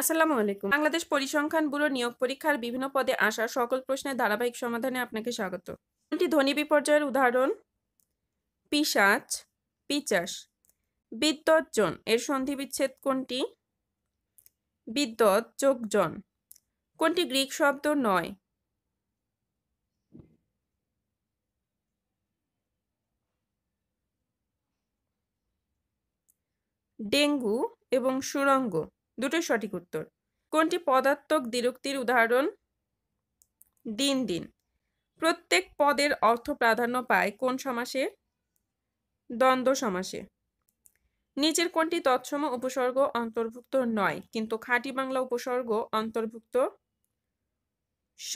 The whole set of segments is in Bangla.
আসসালামু আলাইকুম বাংলাদেশ পরিসংখ্যান ব্যুরো নিয়োগ পরীক্ষার বিভিন্ন পদে আসা সকল প্রশ্নের ধারাবাহিক সমাধানে আপনাকে স্বাগত কোনটি ধ্বনি বিপর্যয়ের উদাহরণ পিসাচ পিচাস বিদ্যৎজন এর সন্ধি বিচ্ছেদ কোনটি বিদ্যৎ যোগজন কোনটি গ্রিক শব্দ নয় ডেঙ্গু এবং সুরঙ্গ দুটোই সঠিক উত্তর কোনটি পদার্থক দ্বিরুক্তির উদাহরণ দিন দিন প্রত্যেক পদের অর্থ প্রাধান্য পায় কোন সমাসে দ্বন্দ্ব সমাসে নিচের কোনটি তৎসম উপসর্গ অন্তর্ভুক্ত নয় কিন্তু খাঁটি বাংলা উপসর্গ অন্তর্ভুক্ত স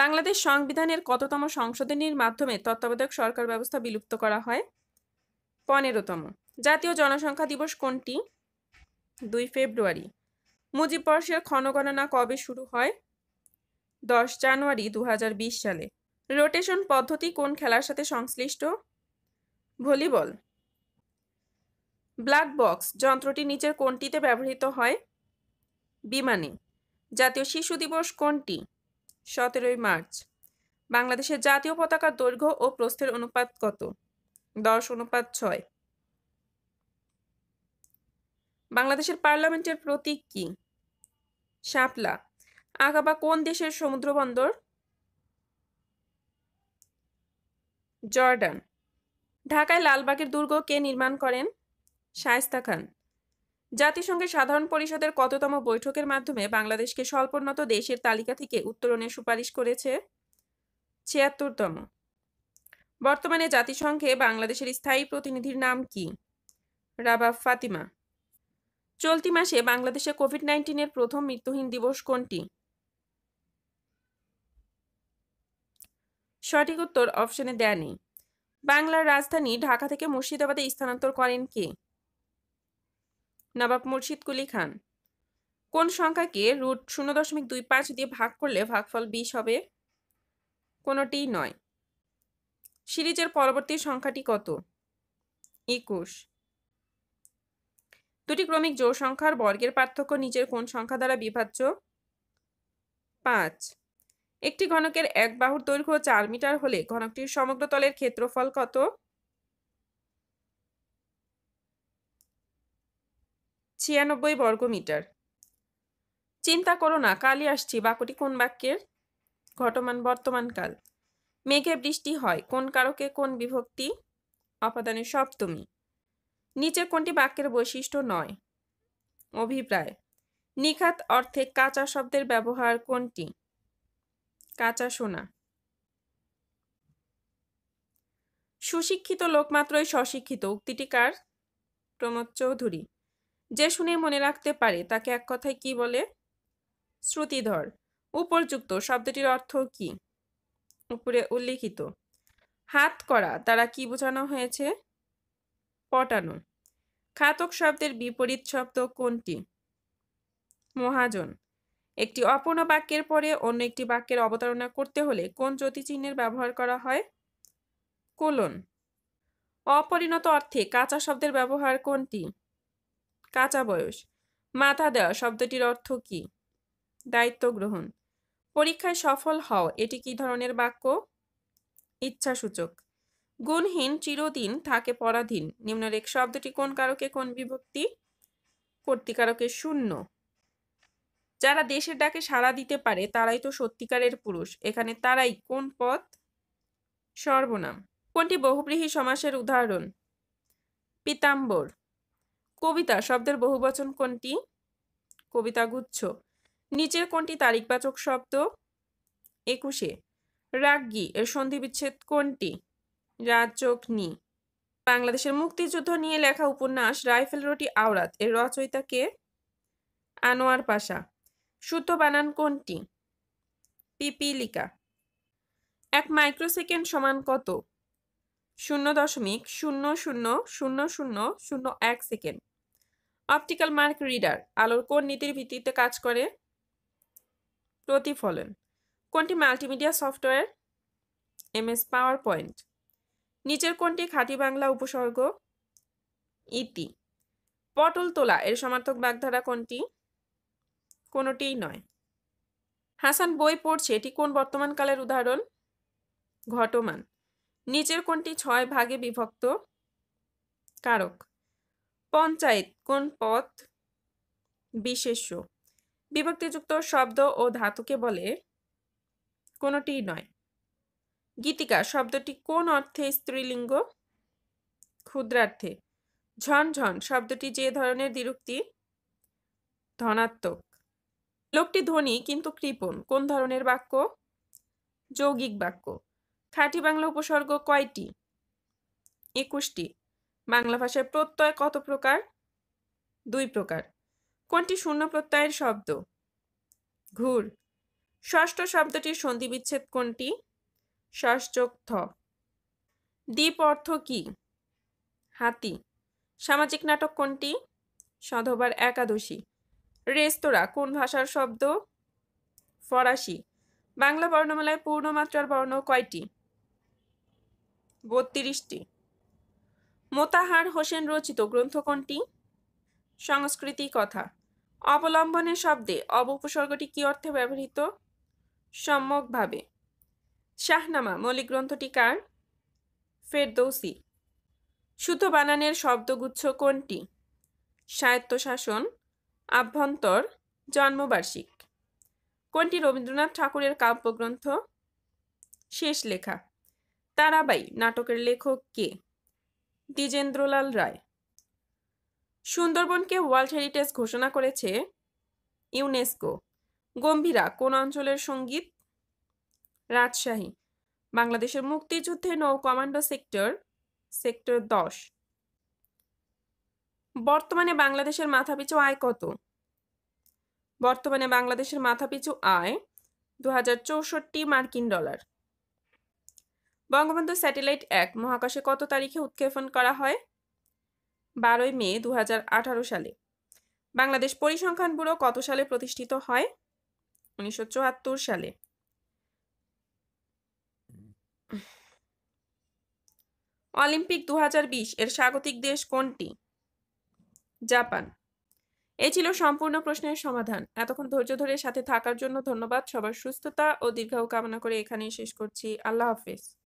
বাংলাদেশ সংবিধানের কততম সংশোধনীর মাধ্যমে তত্ত্বাবধায়ক সরকার ব্যবস্থা বিলুপ্ত করা হয় পনেরোতম জাতীয় জনসংখ্যা দিবস কোনটি দুই ফেব্রুয়ারি মুজিব ক্ষণগণনা কবে শুরু হয় দশ জানুয়ারি দু সালে রোটেশন পদ্ধতি কোন খেলার সাথে সংশ্লিষ্ট ভলিবল ব্ল্যাক বক্স যন্ত্রটি নিচের কোনটিতে ব্যবহৃত হয় বিমানে জাতীয় শিশু দিবস কোনটি সতেরোই মার্চ বাংলাদেশের জাতীয় পতাকার দৈর্ঘ্য ও প্রস্থের অনুপাত কত দশ অনুপাত ছয় বাংলাদেশের পার্লামেন্টের প্রতীক কি শাপলা আগাবা কোন দেশের সমুদ্র বন্দর জর্ডান ঢাকায় লালবাগের দুর্গ কে নির্মাণ করেন শায়স্তা খান জাতিসংঘের সাধারণ পরিষদের কততম বৈঠকের মাধ্যমে বাংলাদেশকে স্বল্পোন্নত দেশের তালিকা থেকে উত্তরণের সুপারিশ করেছে ছিয়াত্তরতম বর্তমানে জাতিসংঘে বাংলাদেশের স্থায়ী প্রতিনিধির নাম কি রাবা ফাতিমা চলতি মাসে বাংলাদেশে কোভিড নাইন্টিনের প্রথম মৃত্যুহীন দিবস কোনটি সঠিক উত্তর অপশনে দেয়নি বাংলার রাজধানী ঢাকা থেকে মুর্শিদাবাদে স্থানান্তর করেন কে নবাব মুর্শিদ কুলি খান কোন সংখ্যাকে রুট শূন্য দশমিক দুই পাঁচ দিয়ে ভাগ করলে ভাগফল বিশ হবে কোনোটিই নয় সিরিজের পরবর্তী সংখ্যাটি কত একুশ দুটি ক্রমিক জোড় সংখ্যার বর্গের পার্থক্য নিচের কোন সংখ্যা দ্বারা বিভাজ্য পাঁচ একটি ঘনকের এক বাহুর দৈর্ঘ্য চার মিটার হলে ঘনকটির সমগ্র তলের ক্ষেত্রফল কত ছিয়ানব্বই বর্গ মিটার চিন্তা করো না কালই আসছি বাকুটি কোন বাক্যের ঘটমান বর্তমানকাল মেঘে বৃষ্টি হয় কোন কারকে কোন বিভক্তি অপাদানের সপ্তমী নিচের কোনটি বাক্যের বৈশিষ্ট্য নয় অভিপ্রায় নিখাত অর্থে কাঁচা শব্দের ব্যবহার কোনটি কাঁচা সোনা সুশিক্ষিত লোক মাত্রই স্বশিক্ষিত উক্তিটি কার প্রমোদ চৌধুরী যে শুনে মনে রাখতে পারে তাকে এক কথায় কি বলে শ্রুতিধর উপরযুক্ত শব্দটির অর্থ কি উপরে উল্লিখিত হাত করা তারা কি বোঝানো হয়েছে পটানো খাতক শব্দের বিপরীত শব্দ কোনটি মহাজন একটি অপূর্ণ বাক্যের পরে অন্য একটি বাক্যের অবতারণা করতে হলে কোন জ্যোতিচিহ্নের ব্যবহার করা হয় কোলন অপরিণত অর্থে কাঁচা শব্দের ব্যবহার কোনটি কাঁচা বয়স মাথা দেওয়া শব্দটির অর্থ কি দায়িত্ব গ্রহণ পরীক্ষায় সফল হও এটি কি ধরনের বাক্য ইচ্ছাসূচক গুণহীন চিরদিন থাকে পরাধীন নিম্নরেখ শব্দটি কোন কারকে কোন বিভক্তি কর্তিকারকে শূন্য যারা দেশের ডাকে সাড়া দিতে পারে তারাই তো সত্যিকারের পুরুষ এখানে তারাই কোন পথ সর্বনাম কোনটি বহুব্রীহী সমাসের উদাহরণ পিতাম্বর কবিতা শব্দের বহুবচন কোনটি কবিতা গুচ্ছ নিচের কোনটি তারিখবাচক শব্দ একুশে রাজ্ঞী এর সন্ধিবিচ্ছেদ কোনটি নি বাংলাদেশের মুক্তিযুদ্ধ নিয়ে লেখা উপন্যাস রাইফেল রটি আওরাত এর রচয়িতা কে আনোয়ার পাশা সুতো বানান কোনটি পিপিলিকা এক মাইক্রোসেকেন্ড সমান কত শূন্য দশমিক শূন্য শূন্য শূন্য শূন্য শূন্য এক সেকেন্ড অপটিক্যাল মার্ক রিডার আলোর কোন নীতির ভিত্তিতে কাজ করে প্রতিফলন কোনটি মাল্টিমিডিয়া সফটওয়্যার এস পাওয়ার পয়েন্ট নিচের কোনটি খাঁটি বাংলা উপসর্গ ইতি পটল তোলা এর সমার্থক বাগধারা কোনটি কোনোটিই নয় হাসান বই পড়ছে এটি কোন বর্তমানকালের উদাহরণ ঘটমান নিচের কোনটি ছয় ভাগে বিভক্ত কারক পঞ্চায়েত কোন পথ বিশেষ্য বিভক্তিযুক্ত শব্দ ও ধাতুকে বলে কোনোটিই নয় গীতিকা শব্দটি কোন অর্থে স্ত্রীলিঙ্গ ক্ষুদ্রার্থে ঝনঝন শব্দটি যে ধরনের দ্বিরুক্তি ধনাত্মক লোকটি ধনী কিন্তু কৃপণ কোন ধরনের বাক্য যৌগিক বাক্য খাঁটি বাংলা উপসর্গ কয়টি একুশটি বাংলা ভাষায় প্রত্যয় কত প্রকার দুই প্রকার কোনটি শূন্য প্রত্যয়ের শব্দ ঘুর ষষ্ঠ শব্দটির সন্ধিবিচ্ছেদ কোনটি শ্বাসযুক্ত দ্বীপ অর্থ কি হাতি সামাজিক নাটক কোনটি সধবার একাদশী রেস্তোরাঁ কোন ভাষার শব্দ ফরাসি বাংলা বর্ণমালায় পূর্ণমাত্রার বর্ণ কয়টি বত্রিশটি মোতাহার হোসেন রচিত গ্রন্থ কোনটি সংস্কৃতি কথা অবলম্বনের শব্দে অব উপসর্গটি কী অর্থে ব্যবহৃত সম্যকভাবে শাহনামা মৌলিক গ্রন্থটি কার ফেরদৌসি সুতো বানানের শব্দগুচ্ছ কোনটি স্বায়ত্তশাসন আভ্যন্তর জন্মবার্ষিক কোনটি রবীন্দ্রনাথ ঠাকুরের কাব্যগ্রন্থ শেষ লেখা তারাবাই নাটকের লেখক কে দ্বিজেন্দ্রলাল রায় সুন্দরবনকে ওয়ার্ল্ড হেরিটেজ ঘোষণা করেছে ইউনেস্কো গম্ভীরা কোন অঞ্চলের সঙ্গীত রাজশাহী বাংলাদেশের মুক্তিযুদ্ধে নৌ কমান্ডো সেক্টর সেক্টর দশ বর্তমানে বাংলাদেশের মাথাপিছু আয় কত বর্তমানে বাংলাদেশের মাথাপিছু আয় দু মার্কিন ডলার বঙ্গবন্ধু স্যাটেলাইট এক মহাকাশে কত তারিখে উৎক্ষেপণ করা হয় বারোই মে দু সালে বাংলাদেশ পরিসংখ্যান ব্যুরো কত সালে প্রতিষ্ঠিত হয় উনিশশো সালে অলিম্পিক দু এর স্বাগতিক দেশ কোনটি জাপান এ ছিল সম্পূর্ণ প্রশ্নের সমাধান এতক্ষণ ধৈর্য ধরে সাথে থাকার জন্য ধন্যবাদ সবার সুস্থতা ও দীর্ঘায়ু কামনা করে এখানেই শেষ করছি আল্লাহ হাফেজ